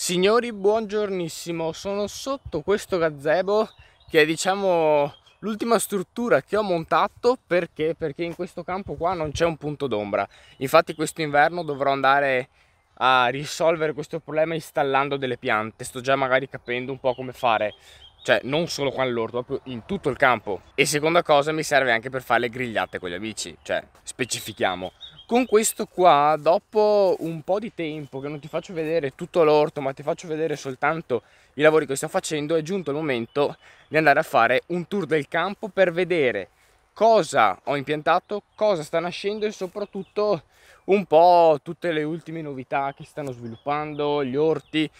Signori, buongiornissimo. Sono sotto questo gazebo che è diciamo l'ultima struttura che ho montato perché? perché in questo campo qua non c'è un punto d'ombra. Infatti questo inverno dovrò andare a risolvere questo problema installando delle piante. Sto già magari capendo un po' come fare. Cioè, non solo qua all'orto, proprio in tutto il campo. E seconda cosa, mi serve anche per fare le grigliate con gli amici. Cioè, specifichiamo con questo qua dopo un po' di tempo che non ti faccio vedere tutto l'orto ma ti faccio vedere soltanto i lavori che sto facendo è giunto il momento di andare a fare un tour del campo per vedere cosa ho impiantato, cosa sta nascendo e soprattutto un po' tutte le ultime novità che stanno sviluppando, gli orti.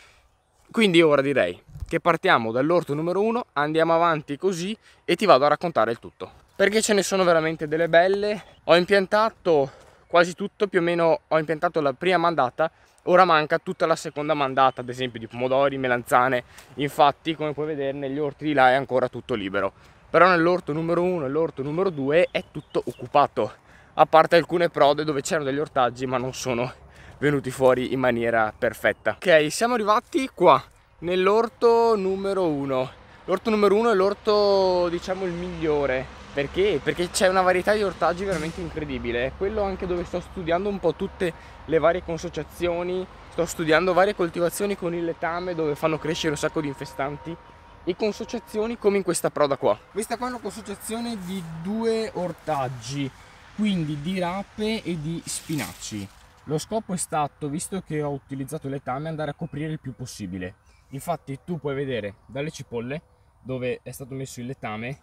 Quindi ora direi che partiamo dall'orto numero 1, andiamo avanti così e ti vado a raccontare il tutto. Perché ce ne sono veramente delle belle. Ho impiantato quasi tutto più o meno ho impiantato la prima mandata, ora manca tutta la seconda mandata, ad esempio di pomodori, melanzane, infatti come puoi vedere negli orti di là è ancora tutto libero, però nell'orto numero 1 e l'orto numero 2 è tutto occupato, a parte alcune prode dove c'erano degli ortaggi ma non sono venuti fuori in maniera perfetta. Ok, siamo arrivati qua, nell'orto numero 1, l'orto numero 1 è l'orto diciamo il migliore, perché? Perché c'è una varietà di ortaggi veramente incredibile. È quello anche dove sto studiando un po' tutte le varie consociazioni, sto studiando varie coltivazioni con il letame dove fanno crescere un sacco di infestanti e consociazioni come in questa proda qua. Questa qua è una consociazione di due ortaggi, quindi di rape e di spinaci. Lo scopo è stato, visto che ho utilizzato il letame, andare a coprire il più possibile. Infatti tu puoi vedere dalle cipolle dove è stato messo il letame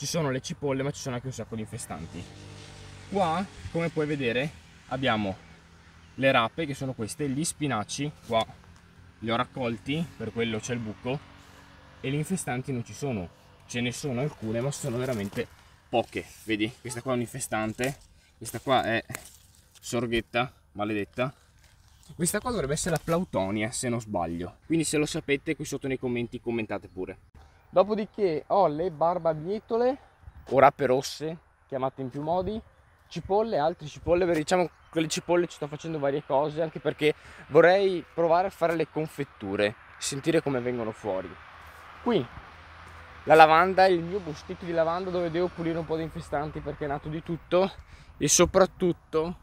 ci sono le cipolle ma ci sono anche un sacco di infestanti qua come puoi vedere abbiamo le rape che sono queste gli spinaci qua li ho raccolti per quello c'è il buco e gli infestanti non ci sono ce ne sono alcune ma sono veramente poche vedi questa qua è un infestante questa qua è sorghetta maledetta questa qua dovrebbe essere la plautonia se non sbaglio quindi se lo sapete qui sotto nei commenti commentate pure Dopodiché ho le barbabietole o rape rosse, chiamate in più modi, cipolle, altre cipolle, perché diciamo con le cipolle ci sto facendo varie cose, anche perché vorrei provare a fare le confetture, sentire come vengono fuori. Qui la lavanda, il mio busticchio di lavanda dove devo pulire un po' di infestanti perché è nato di tutto e soprattutto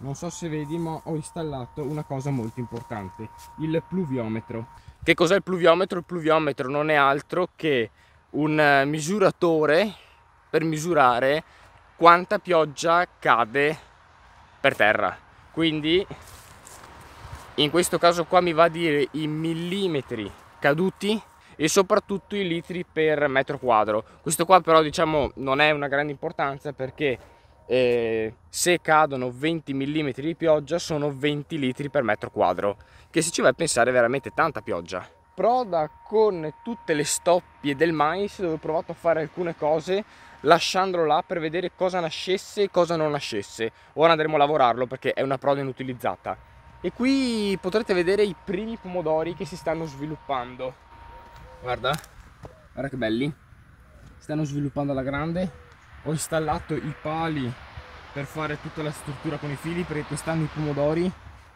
non so se vedi ma ho installato una cosa molto importante il pluviometro che cos'è il pluviometro? il pluviometro non è altro che un misuratore per misurare quanta pioggia cade per terra quindi in questo caso qua mi va a dire i millimetri caduti e soprattutto i litri per metro quadro questo qua però diciamo non è una grande importanza perché eh, se cadono 20 mm di pioggia sono 20 litri per metro quadro, che se ci vai a pensare è veramente tanta pioggia. Proda con tutte le stoppie del mais dove ho provato a fare alcune cose lasciandolo là per vedere cosa nascesse e cosa non nascesse. Ora andremo a lavorarlo perché è una proda inutilizzata. E qui potrete vedere i primi pomodori che si stanno sviluppando. Guarda, guarda che belli. Stanno sviluppando alla grande ho installato i pali per fare tutta la struttura con i fili perché quest'anno i pomodori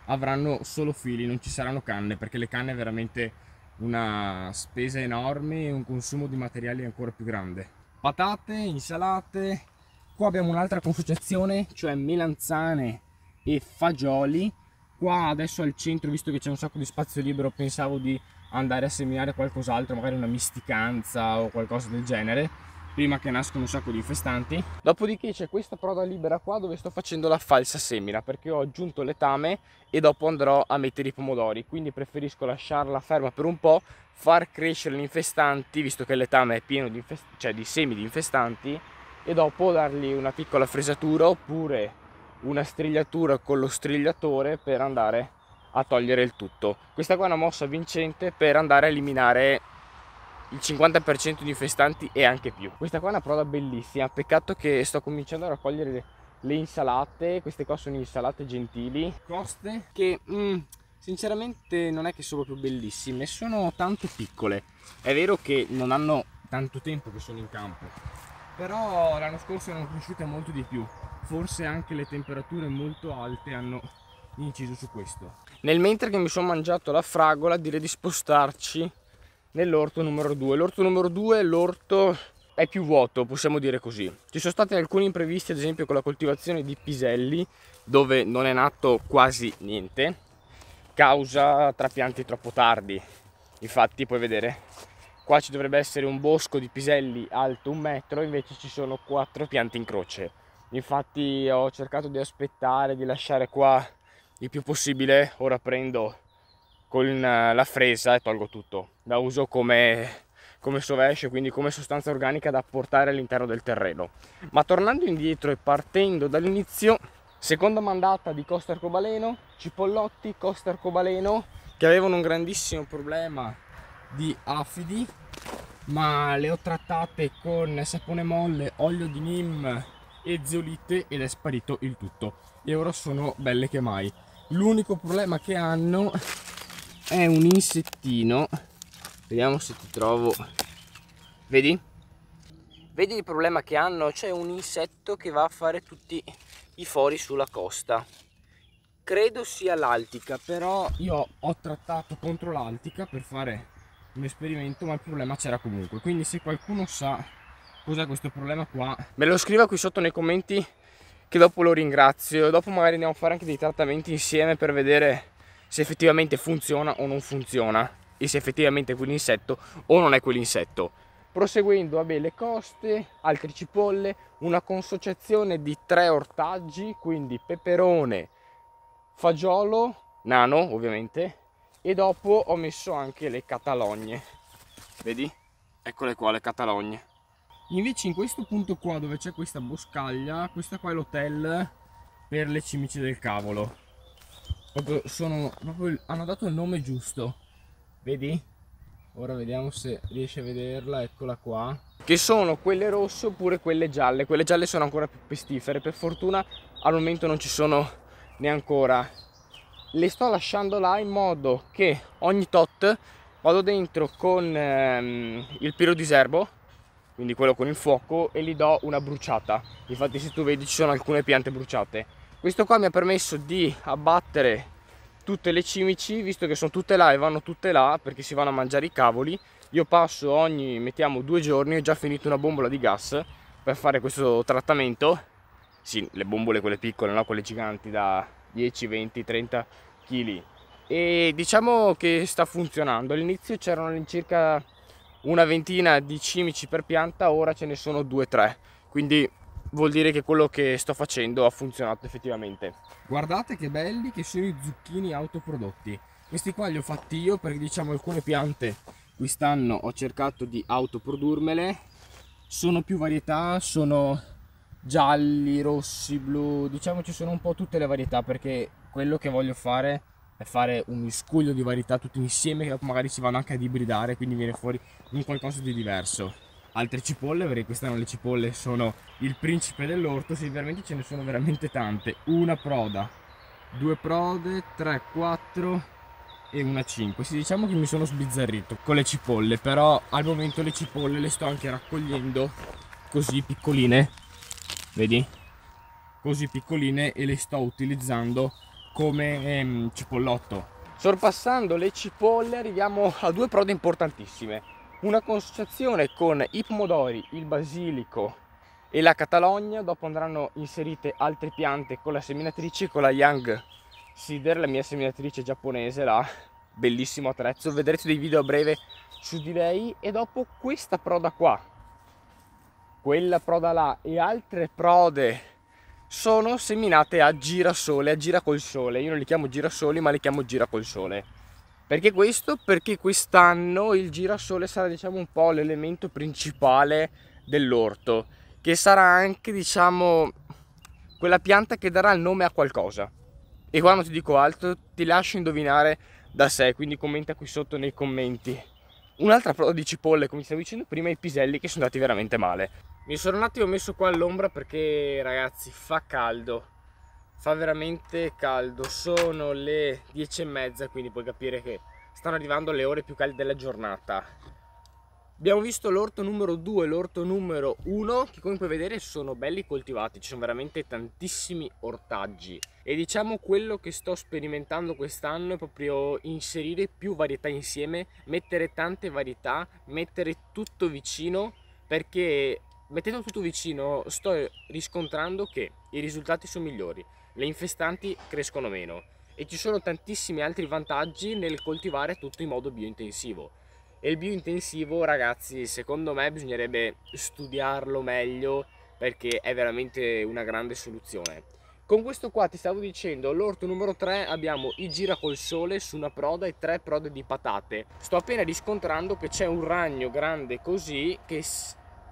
avranno solo fili, non ci saranno canne perché le canne è veramente una spesa enorme e un consumo di materiali ancora più grande. Patate, insalate, qua abbiamo un'altra consociazione, cioè melanzane e fagioli. Qua adesso al centro, visto che c'è un sacco di spazio libero, pensavo di andare a seminare qualcos'altro, magari una misticanza o qualcosa del genere prima che nascono un sacco di infestanti. Dopodiché c'è questa proda libera qua dove sto facendo la falsa semina perché ho aggiunto letame e dopo andrò a mettere i pomodori, quindi preferisco lasciarla ferma per un po', far crescere gli infestanti, visto che letame è pieno di, cioè di semi di infestanti, e dopo dargli una piccola fresatura oppure una strigliatura con lo strigliatore per andare a togliere il tutto. Questa qua è una mossa vincente per andare a eliminare il 50% di infestanti e anche più. Questa qua è una prova bellissima, peccato che sto cominciando a raccogliere le, le insalate, queste qua sono insalate gentili, coste che mm, sinceramente non è che sono proprio bellissime, sono tanto piccole. È vero che non hanno tanto tempo che sono in campo, però l'anno scorso erano cresciute molto di più, forse anche le temperature molto alte hanno inciso su questo. Nel mentre che mi sono mangiato la fragola direi di spostarci nell'orto numero 2. L'orto numero 2 è l'orto è più vuoto, possiamo dire così. Ci sono stati alcuni imprevisti, ad esempio con la coltivazione di piselli, dove non è nato quasi niente, causa trapianti troppo tardi. Infatti puoi vedere, qua ci dovrebbe essere un bosco di piselli alto un metro, invece ci sono quattro piante in croce. Infatti ho cercato di aspettare, di lasciare qua il più possibile, ora prendo con eh, la fresa e tolgo tutto. La uso come, come sovesce, quindi come sostanza organica da portare all'interno del terreno. Ma tornando indietro e partendo dall'inizio, seconda mandata di Costa Arcobaleno, Cipollotti, Costa Arcobaleno, che avevano un grandissimo problema di afidi, ma le ho trattate con sapone molle, olio di nim e zeolite ed è sparito il tutto. E ora sono belle che mai. L'unico problema che hanno è un insettino vediamo se ti trovo vedi? vedi il problema che hanno? c'è un insetto che va a fare tutti i fori sulla costa credo sia l'altica però io ho trattato contro l'altica per fare un esperimento ma il problema c'era comunque quindi se qualcuno sa cos'è questo problema qua me lo scriva qui sotto nei commenti che dopo lo ringrazio dopo magari andiamo a fare anche dei trattamenti insieme per vedere se effettivamente funziona o non funziona e se effettivamente è quell'insetto o non è quell'insetto. Proseguendo a le coste, altre cipolle, una consociazione di tre ortaggi, quindi peperone, fagiolo, nano ovviamente, e dopo ho messo anche le catalogne. Vedi? Eccole qua le catalogne. Invece in questo punto qua dove c'è questa boscaglia, questa qua è l'hotel per le cimici del cavolo Proprio sono, proprio, hanno dato il nome giusto. Vedi? Ora vediamo se riesci a vederla, eccola qua. Che sono quelle rosse oppure quelle gialle. Quelle gialle sono ancora più pestifere. Per fortuna al momento non ci sono neanche ancora. Le sto lasciando là in modo che ogni tot vado dentro con ehm, il serbo quindi quello con il fuoco, e gli do una bruciata. Infatti se tu vedi ci sono alcune piante bruciate questo qua mi ha permesso di abbattere tutte le cimici visto che sono tutte là e vanno tutte là perché si vanno a mangiare i cavoli io passo ogni mettiamo due giorni ho già finito una bombola di gas per fare questo trattamento sì le bombole quelle piccole no quelle giganti da 10 20 30 kg e diciamo che sta funzionando all'inizio c'erano all'incirca una ventina di cimici per pianta ora ce ne sono 2-3 quindi vuol dire che quello che sto facendo ha funzionato effettivamente. Guardate che belli che sono i zucchini autoprodotti. Questi qua li ho fatti io perché diciamo alcune piante qui stanno, ho cercato di autoprodurmele. Sono più varietà, sono gialli, rossi, blu, diciamo ci sono un po' tutte le varietà perché quello che voglio fare è fare un miscuglio di varietà tutti insieme che magari si vanno anche ad ibridare, quindi viene fuori un qualcosa di diverso altre cipolle, perché quest'anno le cipolle sono il principe dell'orto, silvermente ce ne sono veramente tante, una proda, due prode, tre quattro e una 5. Sì, diciamo che mi sono sbizzarrito con le cipolle, però al momento le cipolle le sto anche raccogliendo così piccoline, vedi? Così piccoline e le sto utilizzando come ehm, cipollotto. Sorpassando le cipolle arriviamo a due prode importantissime una consociazione con i pomodori, il basilico e la catalogna, dopo andranno inserite altre piante con la seminatrice, con la Young Cider, la mia seminatrice giapponese, là, bellissimo attrezzo, vedrete dei video a breve su di lei e dopo questa proda qua, quella proda là e altre prode sono seminate a girasole, a gira col sole, io non li chiamo girasoli ma li chiamo gira col sole perché questo? Perché quest'anno il girasole sarà diciamo un po' l'elemento principale dell'orto, che sarà anche diciamo quella pianta che darà il nome a qualcosa. E qua non ti dico altro, ti lascio indovinare da sé, quindi commenta qui sotto nei commenti. Un'altra prova di cipolle, come stavo dicendo prima, i piselli che sono andati veramente male. Mi sono un attimo messo qua all'ombra perché ragazzi fa caldo fa veramente caldo sono le 10 e mezza quindi puoi capire che stanno arrivando le ore più calde della giornata abbiamo visto l'orto numero 2 l'orto numero 1 che come puoi vedere sono belli coltivati ci sono veramente tantissimi ortaggi e diciamo quello che sto sperimentando quest'anno è proprio inserire più varietà insieme mettere tante varietà mettere tutto vicino perché mettendo tutto vicino sto riscontrando che i risultati sono migliori le infestanti crescono meno e ci sono tantissimi altri vantaggi nel coltivare tutto in modo biointensivo. E il biointensivo, ragazzi, secondo me bisognerebbe studiarlo meglio perché è veramente una grande soluzione. Con questo qua ti stavo dicendo, l'orto numero 3 abbiamo i gira col sole su una proda e tre prode di patate. Sto appena riscontrando che c'è un ragno grande così che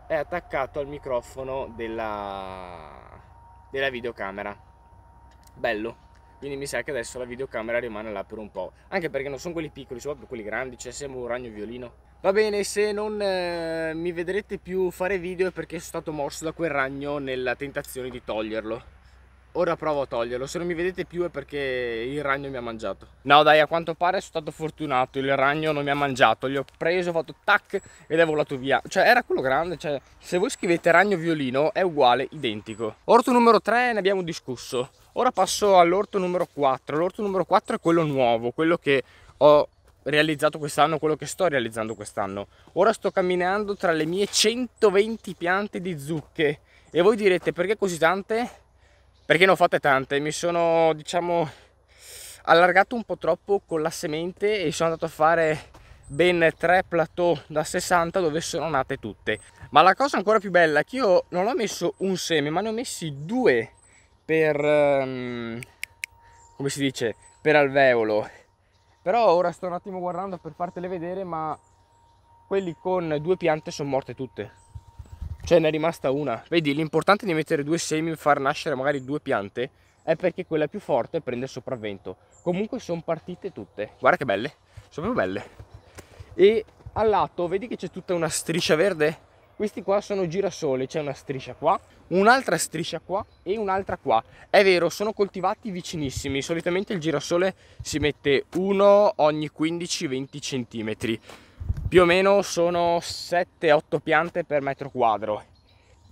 è attaccato al microfono della, della videocamera bello quindi mi sa che adesso la videocamera rimane là per un po' anche perché non sono quelli piccoli sono proprio quelli grandi cioè sembra un ragno violino va bene se non eh, mi vedrete più fare video è perché sono stato morso da quel ragno nella tentazione di toglierlo ora provo a toglierlo se non mi vedete più è perché il ragno mi ha mangiato no dai a quanto pare sono stato fortunato il ragno non mi ha mangiato gli ho preso ho fatto tac ed è volato via cioè era quello grande cioè se voi scrivete ragno violino è uguale identico orto numero 3 ne abbiamo discusso Ora passo all'orto numero 4. L'orto numero 4 è quello nuovo, quello che ho realizzato quest'anno, quello che sto realizzando quest'anno. Ora sto camminando tra le mie 120 piante di zucche e voi direte perché così tante? Perché ne ho fatte tante, mi sono diciamo allargato un po' troppo con la semente e sono andato a fare ben tre plateau da 60 dove sono nate tutte. Ma la cosa ancora più bella è che io non ho messo un seme ma ne ho messi due per, ehm, come si dice, per alveolo. Però ora sto un attimo guardando per fartele vedere, ma quelli con due piante sono morte tutte. Cioè ne è rimasta una. Vedi, l'importante di mettere due semi e far nascere magari due piante è perché quella più forte prende il sopravvento. Comunque sono partite tutte. Guarda che belle, sono proprio belle. E al lato, vedi che c'è tutta una striscia verde? questi qua sono girasole, c'è una striscia qua, un'altra striscia qua e un'altra qua. È vero, sono coltivati vicinissimi, solitamente il girasole si mette uno ogni 15-20 cm. Più o meno sono 7-8 piante per metro quadro.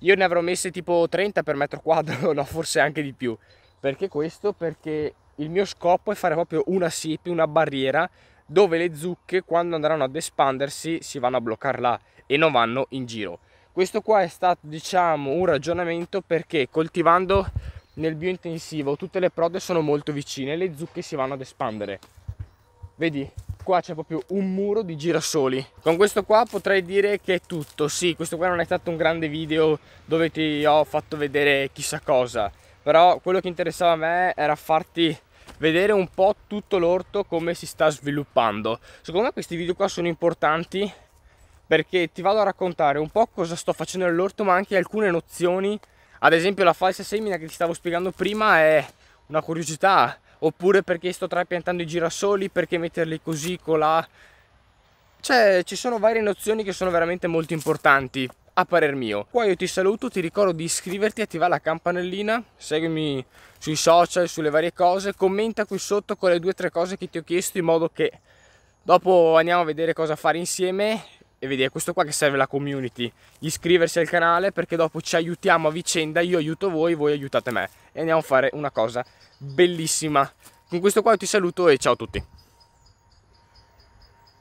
Io ne avrò messe tipo 30 per metro quadro, no, forse anche di più. Perché questo? Perché il mio scopo è fare proprio una siepe, una barriera dove le zucche quando andranno ad espandersi si vanno a bloccare là e non vanno in giro. Questo qua è stato diciamo un ragionamento perché coltivando nel biointensivo tutte le prode sono molto vicine e le zucche si vanno ad espandere. Vedi, qua c'è proprio un muro di girasoli. Con questo qua potrei dire che è tutto. Sì, questo qua non è stato un grande video dove ti ho fatto vedere chissà cosa, però quello che interessava a me era farti vedere un po' tutto l'orto come si sta sviluppando. Secondo me questi video qua sono importanti perché ti vado a raccontare un po' cosa sto facendo nell'orto ma anche alcune nozioni. Ad esempio la falsa semina che ti stavo spiegando prima è una curiosità oppure perché sto trapiantando i girasoli, perché metterli così, colà. Cioè ci sono varie nozioni che sono veramente molto importanti a parer mio. Qua io ti saluto, ti ricordo di iscriverti, attivare la campanellina, seguimi sui social, sulle varie cose, commenta qui sotto con le due o tre cose che ti ho chiesto in modo che dopo andiamo a vedere cosa fare insieme e vedi è questo qua che serve la community iscriversi al canale perché dopo ci aiutiamo a vicenda io aiuto voi voi aiutate me e andiamo a fare una cosa bellissima con questo qua io ti saluto e ciao a tutti